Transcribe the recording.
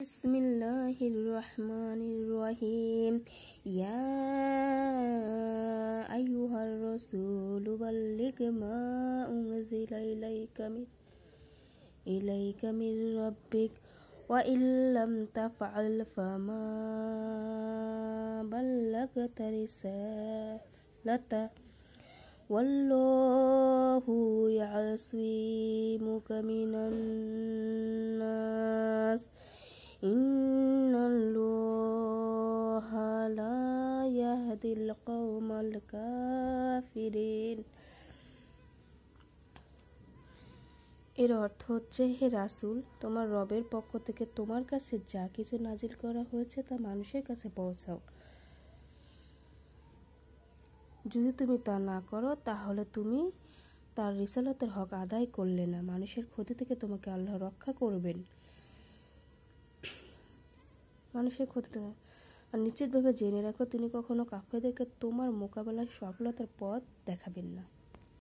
بسم الله الرحمن الرحيم يا أيها الرسول بلغ ما أنزل إليك من إليك من ربك وإن لم تفعل فما بلغت رسالته والله يعصمك من الناس إن الله لا يهدي القوم الكافرين এর অর্থ হচ্ছে হে রাসুল তোমার রবের পক্ষ থেকে তোমার কাছে যা কিছু নাজিল করা হয়েছে তা মানুষের কাছে পৌঁছাও যদি তুমি তা না করো তাহলে তুমি তার রিসালতের হক আদায় করলে না মানুষের ক্ষতি থেকে তোমাকে আল্লাহ রক্ষা করবেন মানুষের ক্ষতি দেয় আর নিশ্চিতভাবে জেনে রাখো তিনি কখনো কাফেদেরকে তোমার মোকাবেলায় সফলতার পথ দেখাবেন না